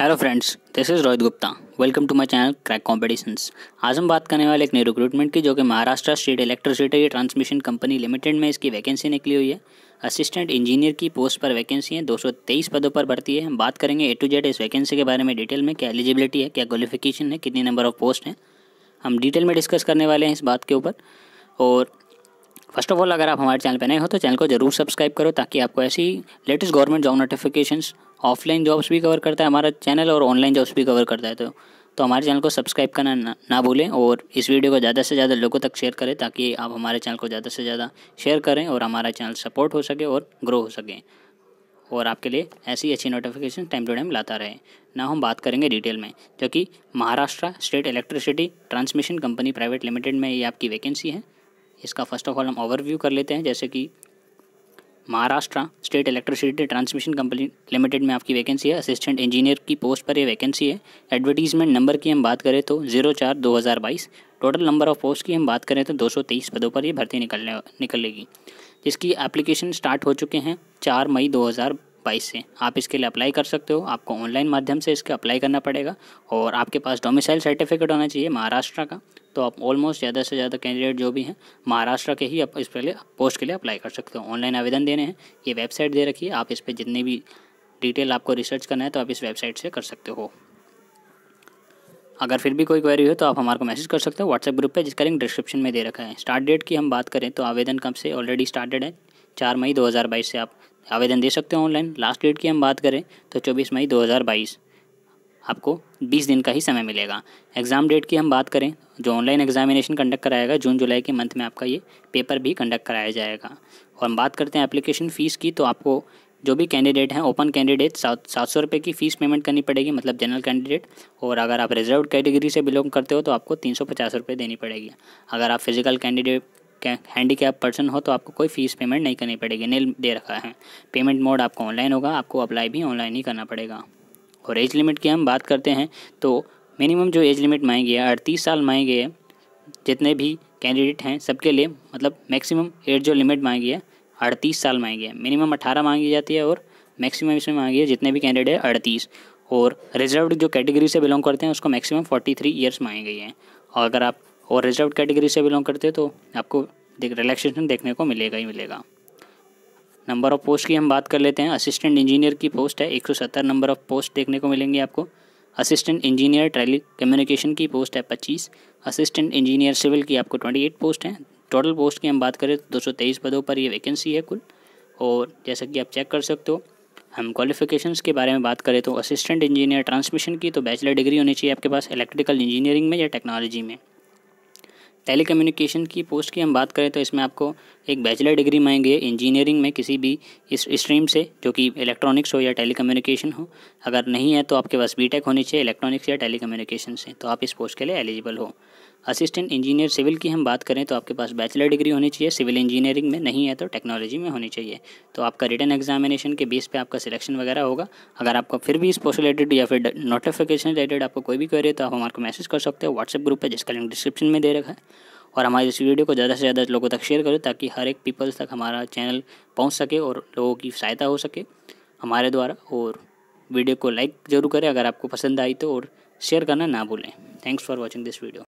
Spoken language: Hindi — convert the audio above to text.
hello friends this is Rohit Gupta welcome to my channel crack competition आज हम बात करने वाले एक नए रिक्रूटमेंट की जो कि Maharashtra state electricity transmission company limited में इसकी वैकेंसी निकली हुई है असिस्टेंट इंजीनियर की पोस्ट पर वैकेंसी है दो पदों पर भर्ती है हम बात करेंगे ए टू जेड इस वैकेंसी के बारे में डिटेल में क्या एलिजिबिलिटी है क्या क्वालिफिकेशन है कितनी नंबर ऑफ पोस्ट हैं हम डिटेल में डिस्कस करने वाले हैं इस बात के ऊपर और फर्स्ट ऑफ ऑल अगर आप हमारे चैनल पर नए हो तो चैनल को जरूर सब्सक्राइब करो ताकि आपको ऐसी latest government job notification offline jobs भी कवर करता है हमारा चैनल और ऑनलाइन जॉब्स भी कवर करता है तो तो हमारे चैनल को सब्सक्राइब करना ना, ना भूलें और इस वीडियो को ज़्यादा से ज़्यादा लोगों तक शेयर करें ताकि आप हमारे चैनल को ज़्यादा से ज़्यादा शेयर करें और हमारा चैनल सपोर्ट हो सके और ग्रो हो सके और आपके लिए ऐसी अच्छी नोटिफिकेशन टाइम टू टाइम लाता रहे ना हम बात करेंगे डिटेल में जो कि Maharashtra state electricity transmission company private limited में ये आपकी वैकेंसी है इसका फर्स्ट ऑफ ऑल हम ओवरव्यू कर लेते हैं जैसे कि Maharashtra state electricity transmission company limited में आपकी वैकेंसी है असिस्टेंट इंजीनियर की पोस्ट पर ये वैकेंसी है एडवर्टीजमेंट नंबर की हम बात करें तो जीरो चार दो हज़ार बाईस टोटल नंबर ऑफ पोस्ट की हम बात करें तो दो सौ तेईस पदों पर ये भर्ती निकलने निकलेगी जिसकी एप्लीकेशन स्टार्ट हो चुके हैं चार मई दो हज़ार बाईस से आप इसके लिए अप्लाई कर सकते हो आपको ऑनलाइन माध्यम से इसके अप्लाई करना पड़ेगा और आपके पास डोमिसाइल सर्टिफिकेट होना चाहिए महाराष्ट्र का तो आप ऑलमोस्ट ज़्यादा से ज़्यादा कैंडिडेट जो भी हैं महाराष्ट्र के ही आप इस पहले पोस्ट के लिए अप्लाई कर सकते हो ऑनलाइन आवेदन देने हैं ये वेबसाइट दे रखी है आप इस पर जितनी भी डिटेल आपको रिसर्च करना है तो आप इस वेबसाइट से कर सकते हो अगर फिर भी कोई क्वेरी हो तो आप हमारे को मैसेज कर सकते हो व्हाट्सएप ग्रुप पे जिसका लिंक डिस्क्रिप्शन में दे रखा है स्टार्ट डेट की हम बात करें तो आवेदन कब से ऑलरेडी स्टार्टेड है चार मई 2022 से आप आवेदन दे सकते हो ऑनलाइन लास्ट डेट की हम बात करें तो चौबीस मई 2022 आपको 20 दिन का ही समय मिलेगा एग्ज़ाम डेट की हम बात करें जो ऑनलाइन एग्जामिनेशन कंडक्ट कराएगा जून जुलाई के मंथ में आपका ये पेपर भी कंडक्ट कराया जाएगा और हम बात करते हैं एप्लीकेशन फ़ीस की तो आपको जो भी कैंडिडेट हैं ओपन कैंडिडेट सात सात सौ रुपये की फ़ीस पेमेंट करनी पड़ेगी मतलब जनरल कैंडिडेट और अगर आप रिजर्व कैटेगरी से बिलोंग करते हो तो आपको तीन सौ पचास रुपये देनी पड़ेगी अगर आप physical candidate handicap person हो तो आपको कोई फीस पेमेंट नहीं करनी पड़ेगी नील दे रखा है पेमेंट मोड आपको ऑनलाइन होगा आपको अप्लाई भी ऑनलाइन ही करना पड़ेगा और एज लिमिट की हम बात करते हैं तो मिनिमम जो एज लिमिट मांगी है अड़तीस साल मांगी है जितने भी कैंडिडेट हैं सबके लिए मतलब मैक्सिमम एज जो लिमिट मांगी है अड़तीस साल मांगी है मिनिमम अठारह मांगी जाती है और मैक्सिमम इसमें मांगी है जितने भी कैंडिडेट हैं अड़तीस और रिजर्व जो कैटेगरी से बिलोंग करते हैं उसको मैक्सिमम फोर्टी थ्री ईयर्स मांगी गई है और अगर आप और रिजर्व कैटेगरी से बिलोंग करते तो आपको रिलैक्सेशन देखने को मिलेगा ही मिलेगा नंबर ऑफ़ पोस्ट की हम बात कर लेते हैं असिस्टेंट इंजीनियर की पोस्ट है 170 नंबर ऑफ़ पोस्ट देखने को मिलेंगी आपको असिस्टेंट इंजीनियर टेली कम्युनिकेशन की पोस्ट है पच्चीस असिस्टेंट इंजीनियर सिविल की आपको एट पोस्ट हैं टोटल पोस्ट की हम बात करें तो तेईस पदों पर ये वैकेंसी है कुल और जैसा कि आप चेक कर सकते हो हम क्वालिफिकेशंस के बारे में बात करें तो असिस्टेंट इंजीनियर ट्रांसमिशन की तो बैचलर डिग्री होनी चाहिए आपके पास इलेक्ट्रिकल इंजीनियरिंग में या टेक्नोलॉजी में टेलीकम्युनिकेशन की पोस्ट की हम बात करें तो इसमें आपको एक बैचलर डिग्री मांगी है इंजीनियरिंग में किसी भी इस स्ट्रीम से जो कि इलेक्ट्रॉनिक्स हो या टेलीकम्युनिकेशन हो अगर नहीं है तो आपके पास बीटेक होनी चाहिए इलेक्ट्रॉनिक्स या टेलीकम्युनिकेशन से तो आप इस पोस्ट के लिए एलिजिबल हो असिस्टेंट इंजीनियर सिविल की हम बात करें तो आपके पास बैचलर डिग्री होनी चाहिए सिविल इंजीनियरिंग में नहीं है तो टेक्नोलॉजी में होनी चाहिए तो आपका रिटर्न एग्जामिनेशन के बेस पे आपका सिलेक्शन वगैरह होगा अगर आपका फिर भी इस पोस्ट रिलेटेड या फिर नोटिफिकेशन रिलेटेड आपको कोई भी क्वेरी तो आप हमारे को मैसेज कर सकते हो व्हाट्सएप ग्रुप पर जिसका लिंक डिस्क्रिप्शन में दे रखा है और हमारे इस वीडियो को ज़्यादा से ज़्यादा लोगों तक शेयर करो ताकि हर एक पीपल्स तक हमारा चैनल पहुँच सके और लोगों की सहायता हो सके हमारे द्वारा और वीडियो को लाइक ज़रूर करें अगर आपको पसंद आई तो और शेयर करना ना भूलें thanks for watching this video